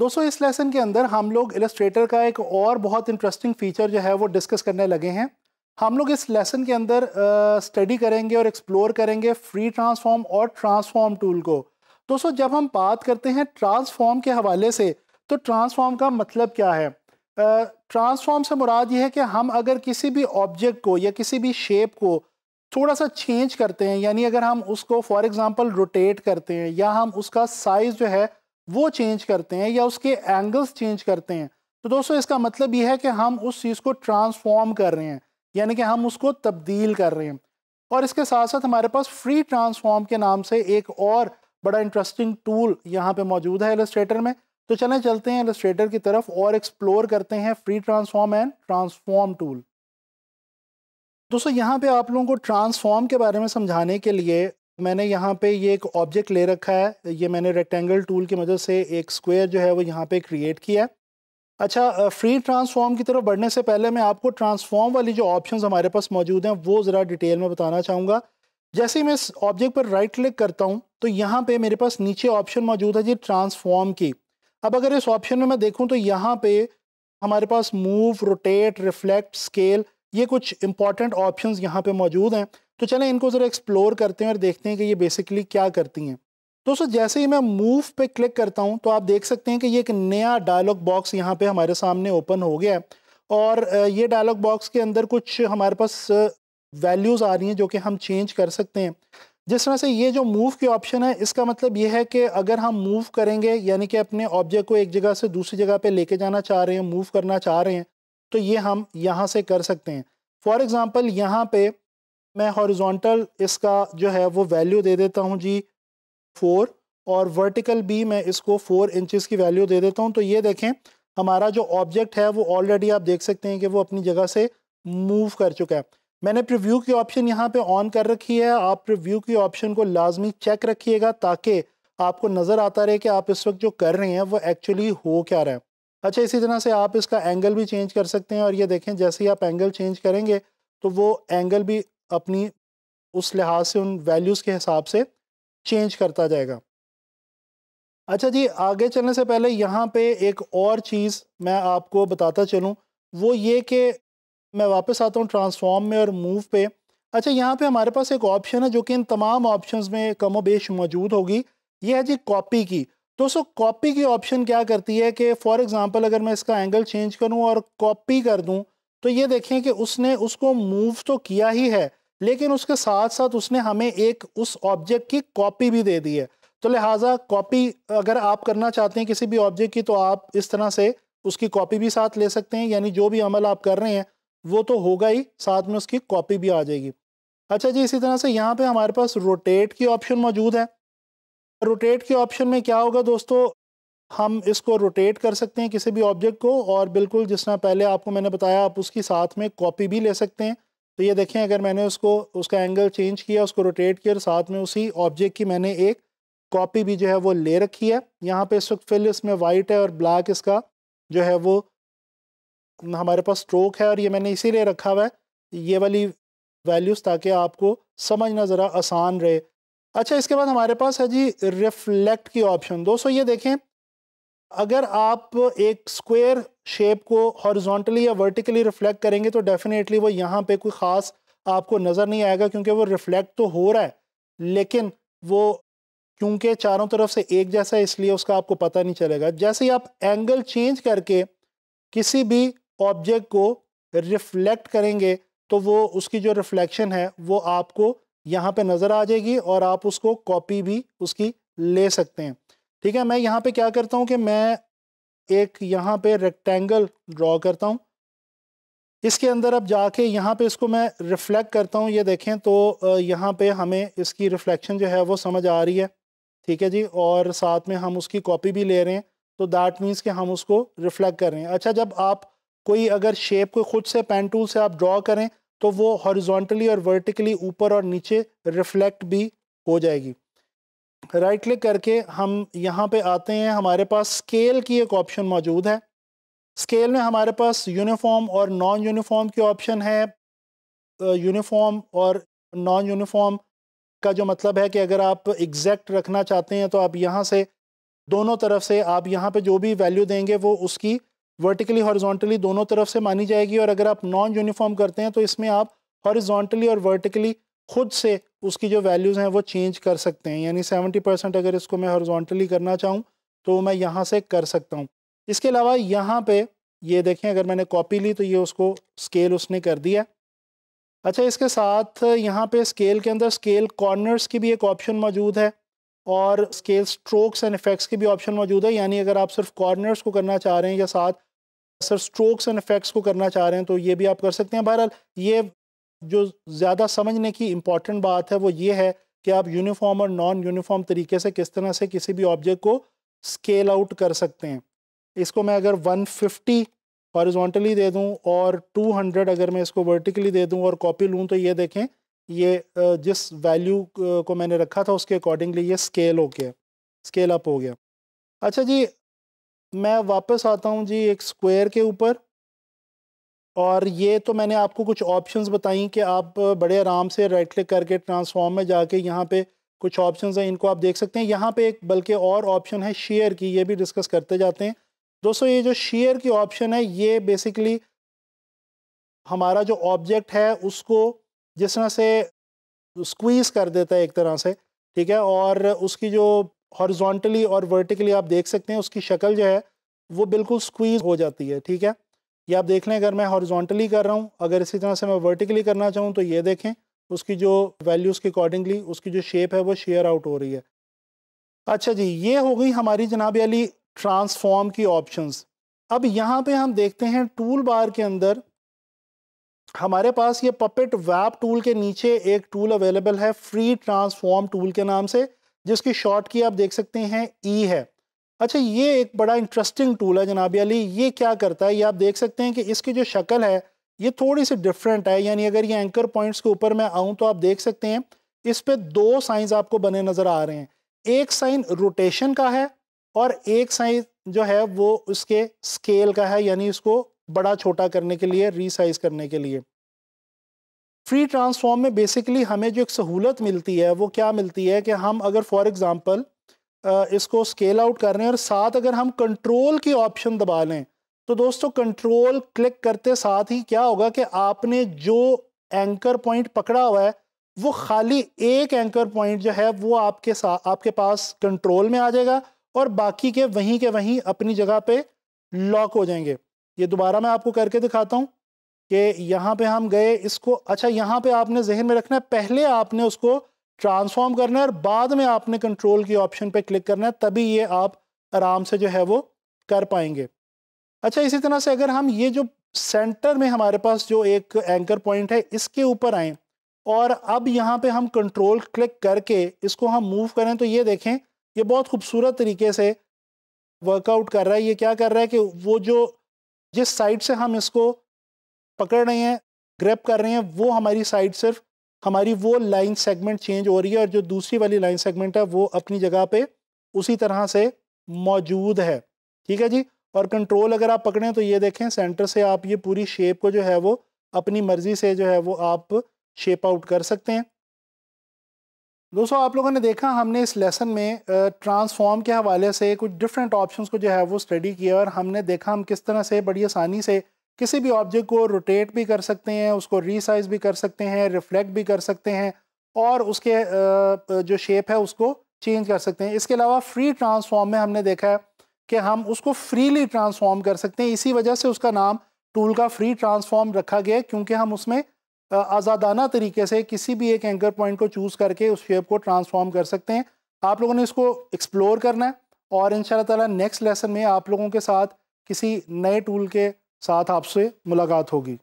दोस्तों इस लेसन के अंदर हम लोग इलस्ट्रेटर का एक और बहुत इंटरेस्टिंग फीचर जो है वो डिस्कस करने लगे हैं हम लोग इस लेसन के अंदर स्टडी uh, करेंगे और एक्सप्लोर करेंगे फ्री ट्रांसफॉर्म और ट्रांसफॉर्म टूल को दोस्तों जब हम बात करते हैं ट्रांसफॉर्म के हवाले से तो ट्रांसफॉर्म का मतलब क्या है ट्रांसफॉर्म uh, से मुराद ये है कि हम अगर किसी भी ऑब्जेक्ट को या किसी भी शेप को थोड़ा सा चेंज करते हैं यानी अगर हम उसको फॉर एग्ज़ाम्पल रोटेट करते हैं या हम उसका साइज़ जो है वो चेंज करते हैं या उसके एंगल्स चेंज करते हैं तो दोस्तों इसका मतलब ये है कि हम उस चीज़ को ट्रांसफॉर्म कर रहे हैं यानी कि हम उसको तब्दील कर रहे हैं और इसके साथ साथ हमारे पास फ्री ट्रांसफॉर्म के नाम से एक और बड़ा इंटरेस्टिंग टूल यहाँ पे मौजूद है एलस्ट्रेटर में तो चलें चलते हैं एलस्ट्रेटर की तरफ और एक्सप्लोर करते हैं free transform and transform tool दोस्तों यहाँ पे आप लोगों को ट्रांसफॉर्म के बारे में समझाने के लिए मैंने यहाँ पे ये एक ऑब्जेक्ट ले रखा है ये मैंने रेक्टेंगल टूल की मदद से एक स्क्वायर जो है वो यहाँ पे क्रिएट किया है अच्छा फ्री ट्रांसफॉर्म की तरफ बढ़ने से पहले मैं आपको ट्रांसफॉर्म वाली जो ऑप्शंस हमारे पास मौजूद हैं वो ज़रा डिटेल में बताना चाहूँगा जैसे ही मैं इस ऑब्जेक्ट पर राइट क्लिक करता हूँ तो यहाँ पर मेरे पास नीचे ऑप्शन मौजूद है जी ट्रांसफॉर्म की अब अगर इस ऑप्शन में मैं देखूँ तो यहाँ पे हमारे पास मूव रोटेट रिफ्लेक्ट स्केल ये कुछ इंपॉर्टेंट ऑप्शन यहाँ पर मौजूद हैं तो चले इनको ज़रा एक्सप्लोर करते हैं और देखते हैं कि ये बेसिकली क्या करती हैं दोस्तों जैसे ही मैं मूव पे क्लिक करता हूँ तो आप देख सकते हैं कि ये एक नया डायलॉग बॉक्स यहाँ पे हमारे सामने ओपन हो गया है और ये डायलॉग बॉक्स के अंदर कुछ हमारे पास वैल्यूज़ आ रही हैं जो कि हम चेंज कर सकते हैं जिस तरह से ये जो मूव के ऑप्शन है इसका मतलब ये है कि अगर हम मूव करेंगे यानी कि अपने ऑब्जेक्ट को एक जगह से दूसरी जगह पे लेके जाना चाह रहे हैं मूव करना चाह रहे हैं तो ये हम यहाँ से कर सकते हैं फॉर एग्ज़ाम्पल यहाँ पे मैं हॉरिजॉन्टल इसका जो है वो वैल्यू दे देता हूँ जी फोर और वर्टिकल भी मैं इसको फोर इंचज़ की वैल्यू दे देता हूँ तो ये देखें हमारा जो ऑब्जेक्ट है वो ऑलरेडी आप देख सकते हैं कि वो अपनी जगह से मूव कर चुका है मैंने प्रिव्यू की ऑप्शन यहाँ पे ऑन कर रखी है आप प्रिव्यू की ऑप्शन को लाजमी चेक रखिएगा ताकि आपको नज़र आता रहे कि आप इस वक्त जो कर रहे हैं वो एक्चुअली हो क्या रहा है अच्छा इसी तरह से आप इसका एंगल भी चेंज कर सकते हैं और ये देखें जैसे ही आप एंगल चेंज करेंगे तो वो एंगल भी अपनी उस लिहाज से उन वैल्यूज़ के हिसाब से चेंज करता जाएगा अच्छा जी आगे चलने से पहले यहाँ पे एक और चीज़ मैं आपको बताता चलूँ वो ये कि मैं वापस आता हूँ ट्रांसफॉर्म में और मूव पे अच्छा यहाँ पे हमारे पास एक ऑप्शन है जो कि इन तमाम ऑप्शंस में कमो बेश मौजूद होगी ये है जी कॉपी की तो सो कॉपी की ऑप्शन क्या करती है कि फॉर एग्जांपल अगर मैं इसका एंगल चेंज करूँ और कॉपी कर दूँ तो ये देखें कि उसने उसको मूव तो किया ही है लेकिन उसके साथ साथ उसने हमें एक उस ऑब्जेक्ट की कॉपी भी दे दी है तो लिहाजा कॉपी अगर आप करना चाहते हैं किसी भी ऑब्जेक्ट की तो आप इस तरह से उसकी कॉपी भी साथ ले सकते हैं यानी जो भी अमल आप कर रहे हैं वो तो होगा ही साथ में उसकी कॉपी भी आ जाएगी अच्छा जी इसी तरह से यहाँ पे हमारे पास रोटेट की ऑप्शन मौजूद है रोटेट के ऑप्शन में क्या होगा दोस्तों हम इसको रोटेट कर सकते हैं किसी भी ऑब्जेक्ट को और बिल्कुल जिस तरह पहले आपको मैंने बताया आप उसकी साथ में कॉपी भी ले सकते हैं तो ये देखें अगर मैंने उसको उसका एंगल चेंज किया उसको रोटेट किया और साथ में उसी ऑब्जेक्ट की मैंने एक कॉपी भी जो है वो ले रखी है यहाँ पे इस वक्त फिल इसमें वाइट है और ब्लैक इसका जो है वो हमारे पास स्ट्रोक है और ये मैंने इसीलिए रखा हुआ है ये वाली वैल्यूज़ ताकि आपको समझना ज़रा आसान रहे अच्छा इसके बाद हमारे पास है जी रिफ्लेक्ट की ऑप्शन दोस्तों ये देखें अगर आप एक स्क्वायर शेप को हॉरिजॉन्टली या वर्टिकली रिफ्लेक्ट करेंगे तो डेफिनेटली वो यहाँ पे कोई ख़ास आपको नज़र नहीं आएगा क्योंकि वो रिफ्लेक्ट तो हो रहा है लेकिन वो क्योंकि चारों तरफ से एक जैसा है इसलिए उसका आपको पता नहीं चलेगा जैसे ही आप एंगल चेंज करके किसी भी ऑब्जेक्ट को रिफ्लेक्ट करेंगे तो वो उसकी जो रिफ्लेक्शन है वो आपको यहाँ पे नज़र आ जाएगी और आप उसको कॉपी भी उसकी ले सकते हैं ठीक है मैं यहाँ पे क्या करता हूँ कि मैं एक यहाँ पे रेक्टेंगल ड्रॉ करता हूँ इसके अंदर अब जाके यहाँ पे इसको मैं रिफ्लेक्ट करता हूँ ये देखें तो यहाँ पे हमें इसकी रिफ्लेक्शन जो है वो समझ आ रही है ठीक है जी और साथ में हम उसकी कॉपी भी ले रहे हैं तो दैट मीन्स कि हम उसको रिफ्लेक्ट कर रहे हैं अच्छा जब आप कोई अगर शेप को खुद से पेन टूल से आप ड्रॉ करें तो वो हॉरिजॉन्टली और वर्टिकली ऊपर और नीचे रिफ्लेक्ट भी हो जाएगी राइट क्लिक करके हम यहाँ पे आते हैं हमारे पास स्केल की एक ऑप्शन मौजूद है स्केल में हमारे पास यूनिफॉर्म और नॉन यूनिफॉर्म की ऑप्शन है यूनिफॉर्म और नॉन यूनिफॉर्म का जो मतलब है कि अगर आप एग्जैक्ट रखना चाहते हैं तो आप यहाँ से दोनों तरफ से आप यहाँ पे जो भी वैल्यू देंगे वो उसकी वर्टिकली हॉरिजॉन्टली दोनों तरफ से मानी जाएगी और अगर आप नॉन यूनिफॉर्म करते हैं तो इसमें आप हॉरिजॉन्टली और वर्टिकली खुद से उसकी जो वैल्यूज़ हैं वो चेंज कर सकते हैं यानी सेवेंटी परसेंट अगर इसको मैं हॉरिजॉन्टली करना चाहूँ तो मैं यहाँ से कर सकता हूँ इसके अलावा यहाँ पे ये देखें अगर मैंने कॉपी ली तो ये उसको स्केल उसने कर दिया अच्छा इसके साथ यहाँ पे स्केल के अंदर स्केल कॉर्नर्स की भी एक ऑप्शन मौजूद है और स्केल स्ट्रोक्स एंड इफ़ेक्ट्स की भी ऑप्शन मौजूद है यानी अगर आप सिर्फ कॉर्नर्स को करना चाह रहे हैं या साथ सर स्ट्रोक्स एंड इफ़ेक्ट्स को करना चाह रहे हैं तो ये भी आप कर सकते हैं बहरहाल ये जो ज़्यादा समझने की इम्पॉर्टेंट बात है वो ये है कि आप यूनिफॉर्म और नॉन यूनिफॉर्म तरीके से किस तरह से किसी भी ऑब्जेक्ट को स्केल आउट कर सकते हैं इसको मैं अगर 150 फिफ्टी दे दूं और 200 अगर मैं इसको वर्टिकली दे दूं और कॉपी लूं तो ये देखें ये जिस वैल्यू को मैंने रखा था उसके अकॉर्डिंगली ये स्केल हो गया स्केल अप हो गया अच्छा जी मैं वापस आता हूँ जी एक स्क्वायर के ऊपर और ये तो मैंने आपको कुछ ऑप्शंस बताई कि आप बड़े आराम से राइट क्लिक करके ट्रांसफॉर्म में जाके यहाँ पे कुछ ऑप्शंस हैं इनको आप देख सकते हैं यहाँ पे एक बल्कि और ऑप्शन है शेयर की ये भी डिस्कस करते जाते हैं दोस्तों ये जो शेयर की ऑप्शन है ये बेसिकली हमारा जो ऑब्जेक्ट है उसको जिस तरह से स्क्वीज़ कर देता है एक तरह से ठीक है और उसकी जो हॉर्जोंटली और वर्टिकली आप देख सकते हैं उसकी शक्ल जो है वो बिल्कुल स्क्वीज़ हो जाती है ठीक है ये आप देख लें अगर मैं हॉरिजॉन्टली कर रहा हूँ अगर इसी तरह से मैं वर्टिकली करना चाहूँ तो ये देखें उसकी जो वैल्यूज़ के अकॉर्डिंगली उसकी जो शेप है वो शेयर आउट हो रही है अच्छा जी ये हो गई हमारी जनाब अली ट्रांसफॉर्म की ऑप्शंस अब यहाँ पे हम देखते हैं टूल बार के अंदर हमारे पास ये पपेट वैप टूल के नीचे एक टूल अवेलेबल है फ्री ट्रांसफॉर्म टूल के नाम से जिसकी शॉर्ट की आप देख सकते हैं ई e है अच्छा ये एक बड़ा इंटरेस्टिंग टूल है जनाब अली ये क्या करता है ये आप देख सकते हैं कि इसकी जो शक्ल है ये थोड़ी सी डिफरेंट है यानी अगर ये एंकर पॉइंट्स के ऊपर मैं आऊँ तो आप देख सकते हैं इस पर दो साइंस आपको बने नज़र आ रहे हैं एक साइन रोटेशन का है और एक साइज जो है वो उसके स्केल का है यानी उसको बड़ा छोटा करने के लिए रीसाइज करने के लिए फ्री ट्रांसफॉर्म में बेसिकली हमें जो एक सहूलत मिलती है वो क्या मिलती है कि हम अगर फॉर एग्ज़ाम्पल इसको स्केल आउट कर रहे हैं और साथ अगर हम कंट्रोल की ऑप्शन दबा लें तो दोस्तों कंट्रोल क्लिक करते साथ ही क्या होगा कि आपने जो एंकर पॉइंट पकड़ा हुआ है वो खाली एक एंकर पॉइंट जो है वो आपके साथ आपके पास कंट्रोल में आ जाएगा और बाकी के वहीं के वहीं अपनी जगह पे लॉक हो जाएंगे ये दोबारा मैं आपको करके दिखाता हूँ कि यहाँ पे हम गए इसको अच्छा यहाँ पे आपने जहन में रखना है पहले आपने उसको ट्रांसफॉर्म करना है और बाद में आपने कंट्रोल की ऑप्शन पे क्लिक करना है तभी ये आप आराम से जो है वो कर पाएंगे अच्छा इसी तरह से अगर हम ये जो सेंटर में हमारे पास जो एक एंकर पॉइंट है इसके ऊपर आएँ और अब यहाँ पे हम कंट्रोल क्लिक करके इसको हम मूव करें तो ये देखें ये बहुत खूबसूरत तरीके से वर्कआउट कर रहा है ये क्या कर रहा है कि वो जो जिस साइड से हम इसको पकड़ रहे हैं ग्रैप कर रहे हैं वो हमारी साइड सिर्फ हमारी वो लाइन सेगमेंट चेंज हो रही है और जो दूसरी वाली लाइन सेगमेंट है वो अपनी जगह पे उसी तरह से मौजूद है ठीक है जी और कंट्रोल अगर आप पकड़ें तो ये देखें सेंटर से आप ये पूरी शेप को जो है वो अपनी मर्ज़ी से जो है वो आप शेप आउट कर सकते हैं दोस्तों आप लोगों ने देखा हमने इस लेसन में ट्रांसफॉर्म के हवाले से कुछ डिफरेंट ऑप्शंस को जो है वो स्टडी किया और हमने देखा हम किस तरह से बड़ी आसानी से किसी भी ऑब्जेक्ट को रोटेट भी कर सकते हैं उसको रीसाइज भी कर सकते हैं रिफ्लेक्ट भी कर सकते हैं और उसके जो शेप है उसको चेंज कर सकते हैं इसके अलावा फ्री ट्रांसफॉर्म में हमने देखा है कि हम उसको फ्रीली ट्रांसफॉर्म कर सकते हैं इसी वजह से उसका नाम टूल का फ्री ट्रांसफॉर्म रखा गया क्योंकि हम उसमें आज़ादाना तरीके से किसी भी एक एंकर पॉइंट को चूज़ करके उस शेप को ट्रांसफॉर्म कर सकते हैं आप लोगों ने इसको एक्सप्लोर करना है और इन ताला नेक्स्ट लेसन में आप लोगों के साथ किसी नए टूल के साथ आपसे मुलाकात होगी